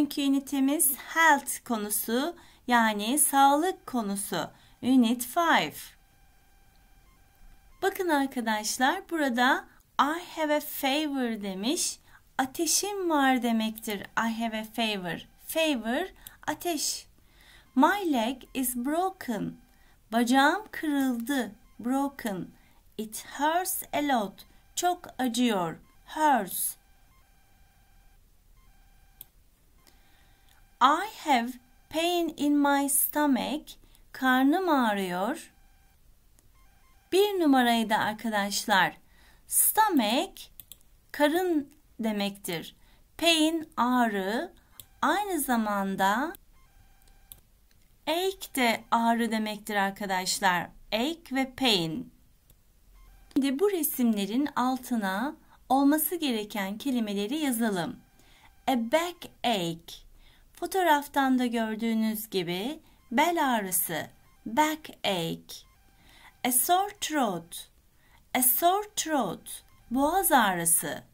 Bugünkü ünitemiz health konusu yani sağlık konusu. Unit 5. Bakın arkadaşlar burada I have a fever demiş. Ateşim var demektir. I have a fever. Fever ateş. My leg is broken. Bacağım kırıldı. Broken. It hurts a lot. Çok acıyor. Hurts. I have pain in my stomach. Karnım ağrıyor. Bir numarayı da arkadaşlar. Stomach karın demektir. Pain ağrı aynı zamanda ache de ağrı demektir arkadaşlar. Ache ve pain. Şimdi bu resimlerin altına olması gereken kelimeleri yazalım. A back ache. Fotoğraftan da gördüğünüz gibi bel ağrısı, backache, a sore throat, a sore throat, boğaz ağrısı.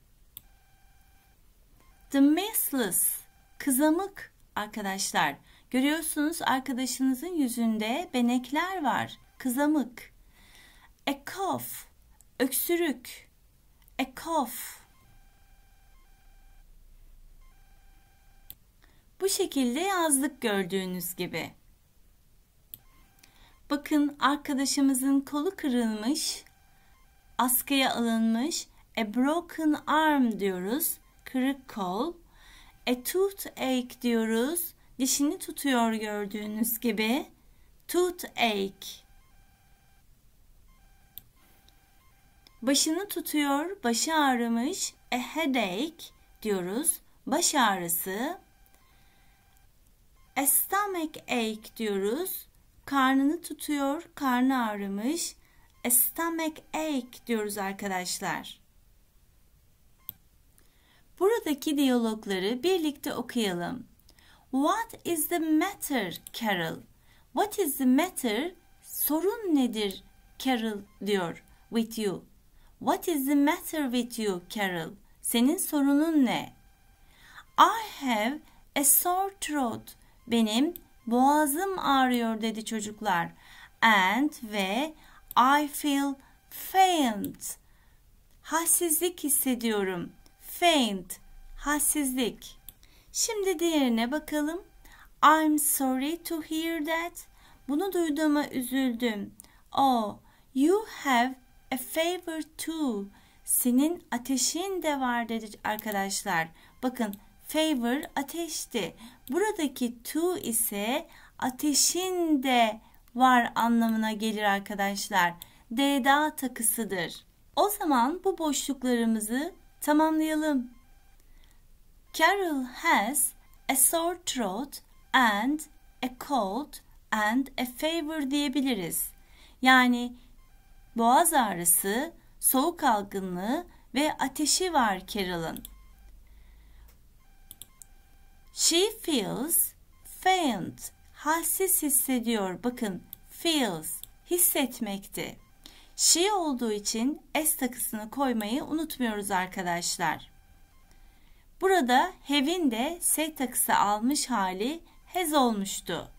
The measles, kızamık arkadaşlar. Görüyorsunuz arkadaşınızın yüzünde benekler var, kızamık. A cough, öksürük, a cough. Bu şekilde yazdık gördüğünüz gibi. Bakın arkadaşımızın kolu kırılmış, askıya alınmış. A broken arm diyoruz, kırık kol. A toothache diyoruz, dişini tutuyor gördüğünüz gibi. Toothache. Başını tutuyor, başı ağrımış. A headache diyoruz, baş ağrısı. A stomach ache diyoruz. Karnını tutuyor, karnı ağrımış. A stomach ache diyoruz arkadaşlar. Buradaki diyalogları birlikte okuyalım. What is the matter, Carol? What is the matter? Sorun nedir, Carol diyor. With you. What is the matter with you, Carol? Senin sorunun ne? I have a sore throat. Benim boğazım ağrıyor dedi çocuklar. And ve I feel faint. Hassizlik hissediyorum. Faint. Hassizlik. Şimdi diğerine bakalım. I'm sorry to hear that. Bunu duyduğuma üzüldüm. Oh, you have a fever too. Senin ateşin de var dedi arkadaşlar. Bakın Favor ateşti. Buradaki to ise ateşin de var anlamına gelir arkadaşlar. DDA takısıdır. O zaman bu boşluklarımızı tamamlayalım. Carol has a sore throat and a cold and a fever diyebiliriz. Yani boğaz ağrısı, soğuk algınlığı ve ateşi var Carol'ın. She feels faint. Halsiz hissediyor. Bakın feels hissetmekti. She olduğu için s takısını koymayı unutmuyoruz arkadaşlar. Burada have'in de s takısı almış hali has olmuştu.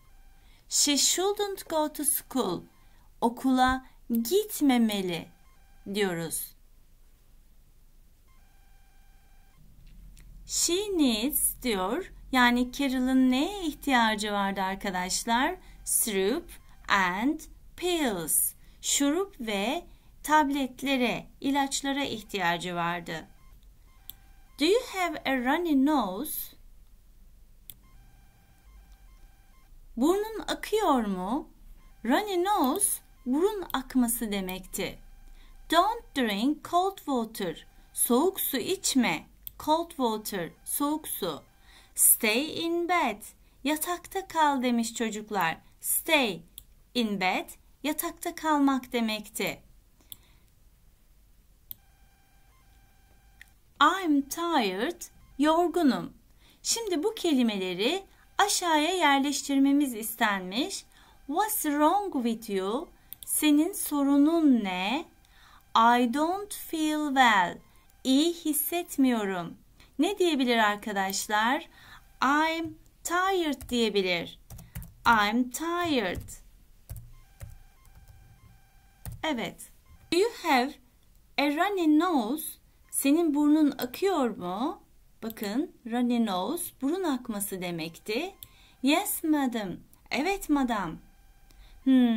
She shouldn't go to school. Okula gitmemeli diyoruz. She needs diyor yani Carol'ın neye ihtiyacı vardı arkadaşlar? Syrup and pills. Şurup ve tabletlere, ilaçlara ihtiyacı vardı. Do you have a runny nose? Burnun akıyor mu? Runny nose burun akması demekti. Don't drink cold water. Soğuk su içme. Cold water, soğuk su. Stay in bed. Yatakta kal demiş çocuklar. Stay in bed yatakta kalmak demekti. I'm tired, yorgunum. Şimdi bu kelimeleri aşağıya yerleştirmemiz istenmiş. What's wrong with you? Senin sorunun ne? I don't feel well. İyi hissetmiyorum. Ne diyebilir arkadaşlar? I'm tired diyebilir. I'm tired. Evet. Do you have a runny nose? Senin burnun akıyor mu? Bakın runny nose burun akması demekti. Yes madam. Evet madam. Hmm.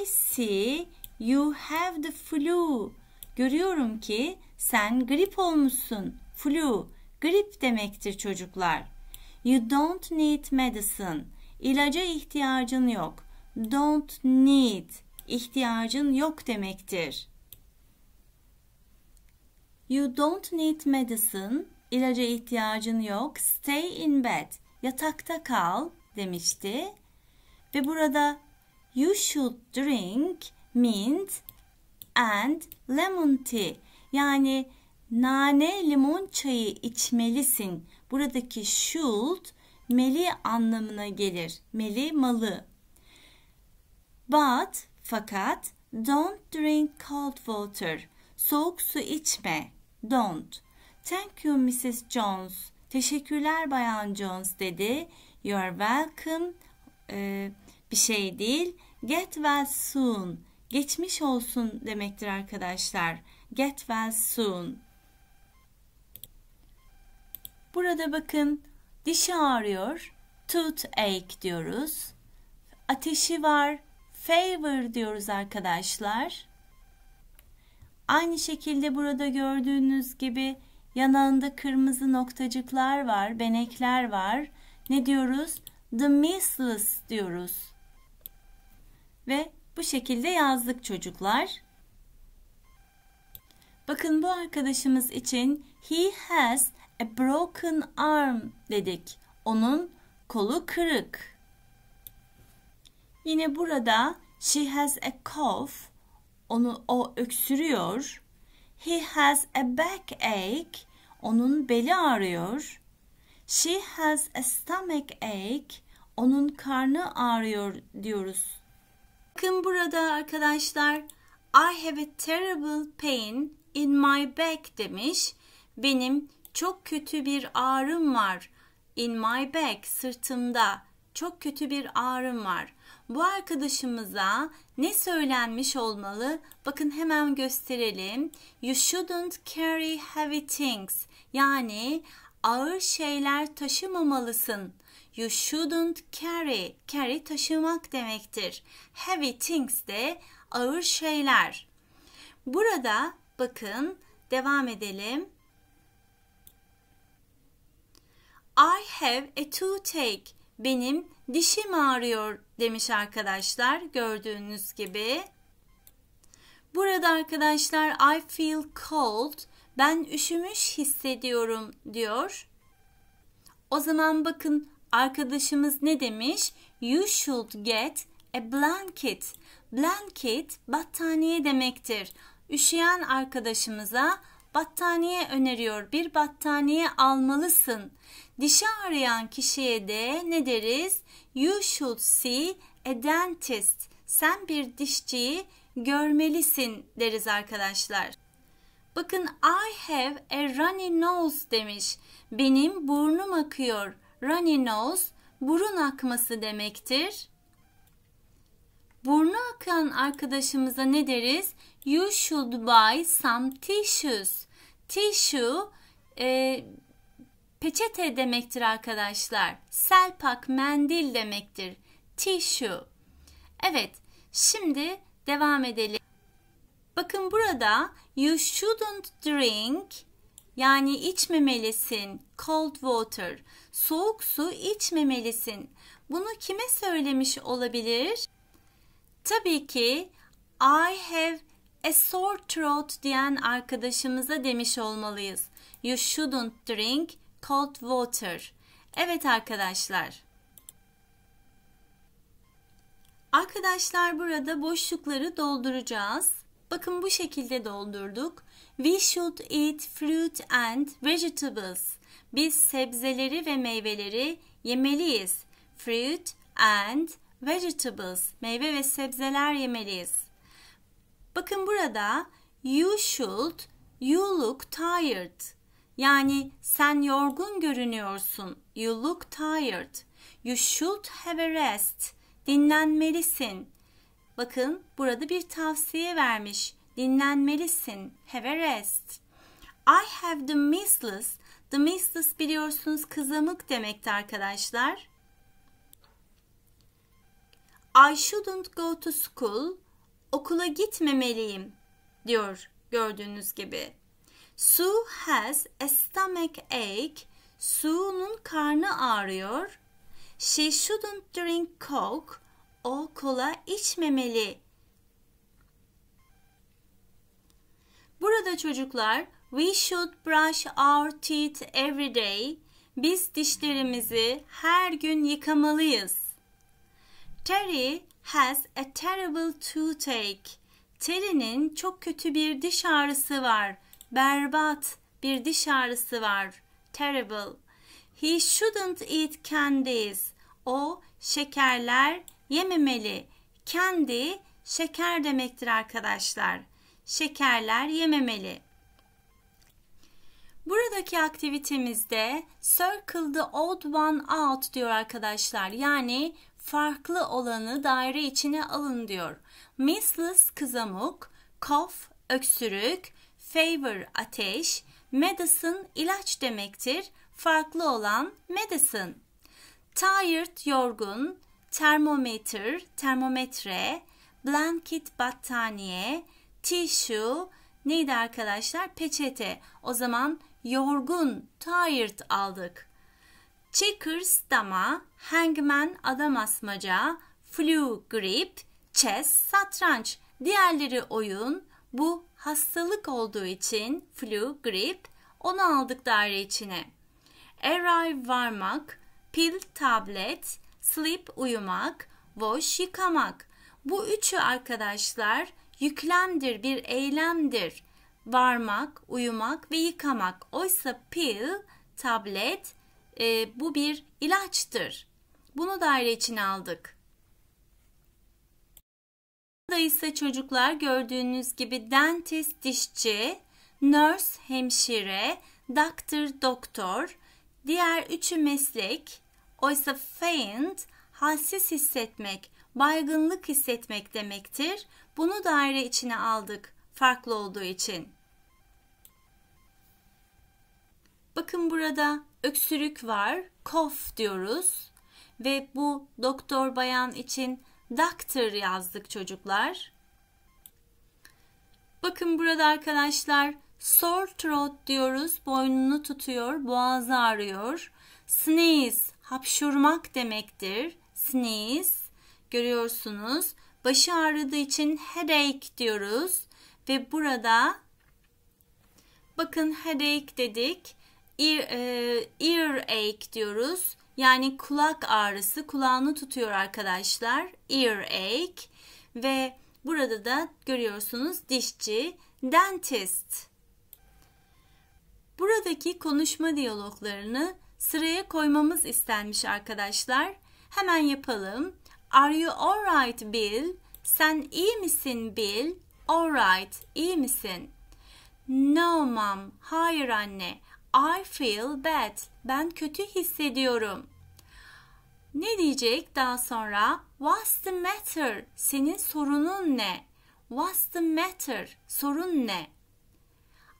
I see you have the flu. Görüyorum ki sen grip olmuşsun. Flu, grip demektir çocuklar. You don't need medicine. İlaca ihtiyacın yok. Don't need. İhtiyacın yok demektir. You don't need medicine. İlaca ihtiyacın yok. Stay in bed. Yatakta kal demişti. Ve burada you should drink mint and lemon tea. Yani nane limon çayı içmelisin. Buradaki should meli anlamına gelir. Meli malı. But fakat don't drink cold water. Soğuk su içme. Don't. Thank you Mrs. Jones. Teşekkürler Bayan Jones dedi. You're welcome. Ee, bir şey değil. Get well soon. Geçmiş olsun demektir arkadaşlar. Get well soon. Burada bakın dişi ağrıyor. Tooth ache diyoruz. Ateşi var. Fever diyoruz arkadaşlar. Aynı şekilde burada gördüğünüz gibi yanağında kırmızı noktacıklar var, benekler var. Ne diyoruz? The measles diyoruz. Ve bu şekilde yazdık çocuklar. Bakın bu arkadaşımız için he has A broken arm dedik. Onun kolu kırık. Yine burada she has a cough. Onu o öksürüyor. He has a backache. Onun beli ağrıyor. She has a stomach ache. Onun karnı ağrıyor diyoruz. Bakın burada arkadaşlar I have a terrible pain in my back demiş. Benim çok kötü bir ağrım var. In my back, sırtımda. Çok kötü bir ağrım var. Bu arkadaşımıza ne söylenmiş olmalı? Bakın hemen gösterelim. You shouldn't carry heavy things. Yani ağır şeyler taşımamalısın. You shouldn't carry. Carry taşımak demektir. Heavy things de ağır şeyler. Burada bakın devam edelim. I have a toothache. Benim dişim ağrıyor demiş arkadaşlar gördüğünüz gibi. Burada arkadaşlar I feel cold. Ben üşümüş hissediyorum diyor. O zaman bakın arkadaşımız ne demiş? You should get a blanket. Blanket battaniye demektir. Üşüyen arkadaşımıza battaniye öneriyor. Bir battaniye almalısın. Dişi arayan kişiye de ne deriz? You should see a dentist. Sen bir dişçiyi görmelisin deriz arkadaşlar. Bakın I have a runny nose demiş. Benim burnum akıyor. Runny nose burun akması demektir. Burnu akan arkadaşımıza ne deriz? You should buy some tissues. Tissue e, Peçete demektir arkadaşlar. Selpak mendil demektir. Tissue. Evet, şimdi devam edelim. Bakın burada you shouldn't drink yani içmemelisin cold water. Soğuk su içmemelisin. Bunu kime söylemiş olabilir? Tabii ki I have a sore throat diyen arkadaşımıza demiş olmalıyız. You shouldn't drink Cold water. Evet arkadaşlar. Arkadaşlar burada boşlukları dolduracağız. Bakın bu şekilde doldurduk. We should eat fruit and vegetables. Biz sebzeleri ve meyveleri yemeliyiz. Fruit and vegetables. Meyve ve sebzeler yemeliyiz. Bakın burada you should, you look tired. Yani sen yorgun görünüyorsun. You look tired. You should have a rest. Dinlenmelisin. Bakın burada bir tavsiye vermiş. Dinlenmelisin. Have a rest. I have the measles. The measles biliyorsunuz kızamık demekti arkadaşlar. I shouldn't go to school. Okula gitmemeliyim diyor gördüğünüz gibi. Sue has a stomach ache. Sue'nun karnı ağrıyor. She shouldn't drink coke. O kola içmemeli. Burada çocuklar we should brush our teeth every day. Biz dişlerimizi her gün yıkamalıyız. Terry has a terrible toothache. Terry'nin çok kötü bir diş ağrısı var berbat bir diş ağrısı var. Terrible. He shouldn't eat candies. O şekerler yememeli. Candy şeker demektir arkadaşlar. Şekerler yememeli. Buradaki aktivitemizde circle the odd one out diyor arkadaşlar. Yani farklı olanı daire içine alın diyor. Missless kızamık, cough öksürük, Favor ateş, medicine ilaç demektir. Farklı olan medicine. Tired yorgun, Thermometer termometre, blanket battaniye, tissue neydi arkadaşlar? Peçete. O zaman yorgun, tired aldık. Checkers dama, hangman adam asmaca, flu grip, chess satranç. Diğerleri oyun, bu hastalık olduğu için flu, grip onu aldık daire içine. Arrive varmak, pil tablet, sleep uyumak, wash yıkamak. Bu üçü arkadaşlar yüklemdir, bir eylemdir. Varmak, uyumak ve yıkamak. Oysa pil, tablet e, bu bir ilaçtır. Bunu daire için aldık. Burada ise çocuklar gördüğünüz gibi dentist dişçi, nurse hemşire, doctor doktor, diğer üçü meslek. Oysa faint halsiz hissetmek, baygınlık hissetmek demektir. Bunu daire içine aldık farklı olduğu için. Bakın burada öksürük var, cough diyoruz ve bu doktor bayan için Doctor yazdık çocuklar. Bakın burada arkadaşlar sore throat diyoruz. Boynunu tutuyor, boğazı ağrıyor. Sneeze hapşurmak demektir. Sneeze görüyorsunuz. Başı ağrıdığı için headache diyoruz ve burada bakın headache dedik. Ear, e, earache diyoruz. Yani kulak ağrısı kulağını tutuyor arkadaşlar. Earache ve burada da görüyorsunuz dişçi, dentist. Buradaki konuşma diyaloglarını sıraya koymamız istenmiş arkadaşlar. Hemen yapalım. Are you alright Bill? Sen iyi misin Bill? Alright, iyi misin? No mom, hayır anne. I feel bad. Ben kötü hissediyorum. Ne diyecek daha sonra? What's the matter? Senin sorunun ne? What's the matter? Sorun ne?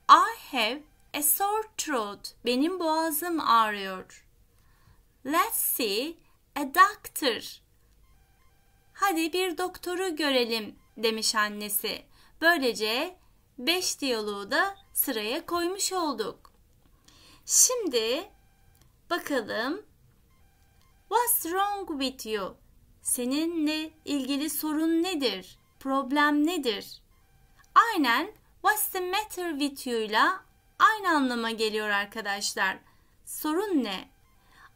I have a sore throat. Benim boğazım ağrıyor. Let's see a doctor. Hadi bir doktoru görelim demiş annesi. Böylece 5 diyaloğu da sıraya koymuş olduk. Şimdi bakalım. What's wrong with you? Seninle ilgili sorun nedir? Problem nedir? Aynen what's the matter with you ile aynı anlama geliyor arkadaşlar. Sorun ne?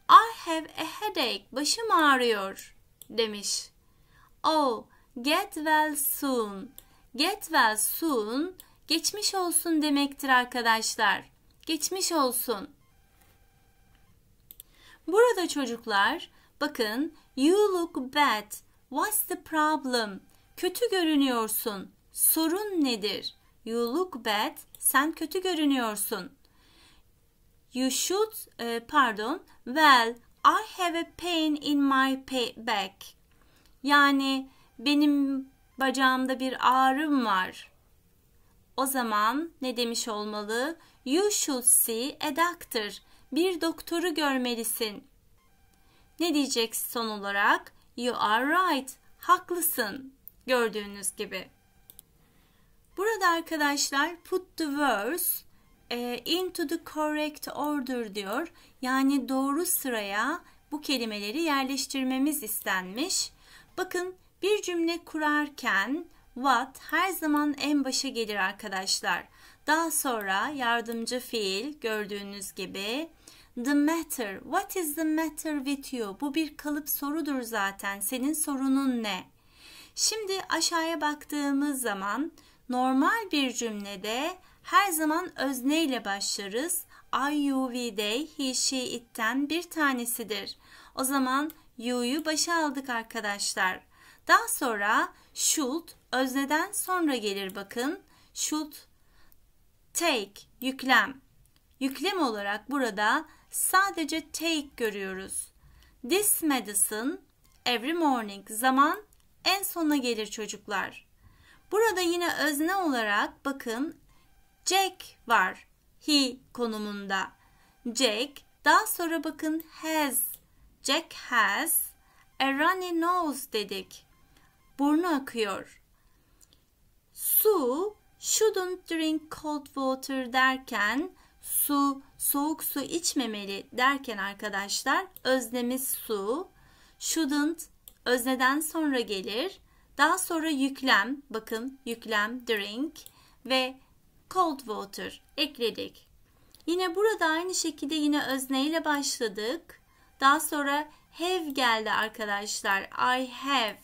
I have a headache. Başım ağrıyor demiş. Oh, get well soon. Get well soon geçmiş olsun demektir arkadaşlar. Geçmiş olsun. Burada çocuklar bakın you look bad. What's the problem? Kötü görünüyorsun. Sorun nedir? You look bad. Sen kötü görünüyorsun. You should e, pardon. Well, I have a pain in my back. Yani benim bacağımda bir ağrım var. O zaman ne demiş olmalı? You should see a doctor. Bir doktoru görmelisin. Ne diyeceksin son olarak? You are right. Haklısın. Gördüğünüz gibi. Burada arkadaşlar put the words e, into the correct order diyor. Yani doğru sıraya bu kelimeleri yerleştirmemiz istenmiş. Bakın bir cümle kurarken what her zaman en başa gelir arkadaşlar. Daha sonra yardımcı fiil gördüğünüz gibi the matter. What is the matter with you? Bu bir kalıp sorudur zaten. Senin sorunun ne? Şimdi aşağıya baktığımız zaman normal bir cümlede her zaman özne ile başlarız. I, you, we, they, he, she, it'ten bir tanesidir. O zaman you'yu başa aldık arkadaşlar. Daha sonra should özneden sonra gelir bakın. Should take yüklem. Yüklem olarak burada sadece take görüyoruz. This medicine every morning zaman en sona gelir çocuklar. Burada yine özne olarak bakın Jack var. He konumunda. Jack daha sonra bakın has. Jack has a runny nose dedik. Burnu akıyor. Su Shouldn't drink cold water derken su, soğuk su içmemeli derken arkadaşlar öznemiz su. Shouldn't özneden sonra gelir. Daha sonra yüklem, bakın yüklem drink ve cold water ekledik. Yine burada aynı şekilde yine özneyle başladık. Daha sonra have geldi arkadaşlar. I have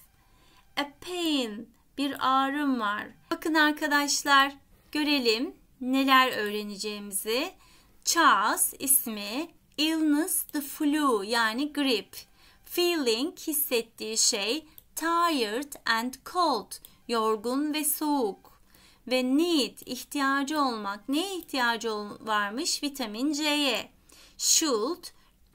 a pain bir ağrım var. Bakın arkadaşlar görelim neler öğreneceğimizi. Charles ismi, illness the flu yani grip. Feeling hissettiği şey, tired and cold yorgun ve soğuk ve need ihtiyacı olmak neye ihtiyacı varmış vitamin C'ye should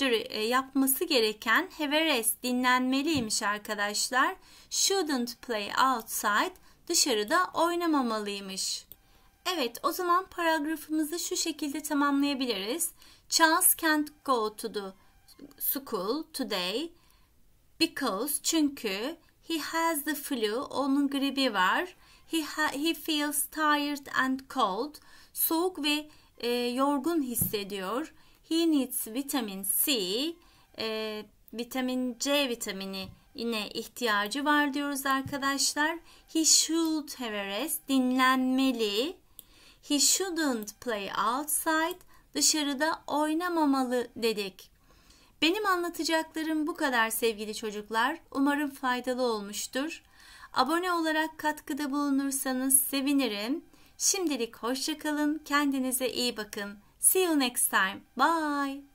e, yapması gereken heveres dinlenmeliymiş arkadaşlar. Shouldn't play outside dışarıda oynamamalıymış. Evet o zaman paragrafımızı şu şekilde tamamlayabiliriz. Charles can't go to the school today because çünkü he has the flu onun gribi var. He, he feels tired and cold soğuk ve e, yorgun hissediyor. He needs vitamin C, e, vitamin C vitamini yine ihtiyacı var diyoruz arkadaşlar. He should have a rest, dinlenmeli. He shouldn't play outside, dışarıda oynamamalı dedik. Benim anlatacaklarım bu kadar sevgili çocuklar. Umarım faydalı olmuştur. Abone olarak katkıda bulunursanız sevinirim. Şimdilik hoşçakalın, kendinize iyi bakın. See you next time. Bye.